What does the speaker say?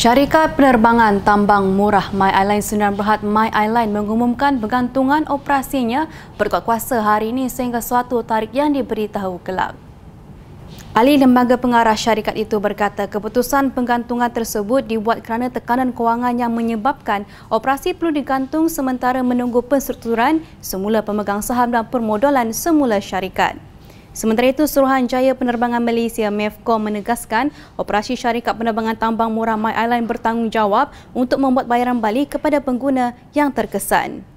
Syarikat penerbangan tambang murah My Airline Sundar Berhad My Airline mengumumkan bergantungan operasinya berkuat kuasa hari ini sehingga suatu tarikh yang diberitahu kelak. Ahli lembaga pengarah syarikat itu berkata keputusan penggantungan tersebut dibuat kerana tekanan kewangan yang menyebabkan operasi perlu digantung sementara menunggu penstrukturan semula pemegang saham dan permodalan semula syarikat. Sementara itu, Suruhanjaya Penerbangan Malaysia MEFCO menegaskan operasi syarikat penerbangan tambang murah My Island bertanggungjawab untuk membuat bayaran balik kepada pengguna yang terkesan.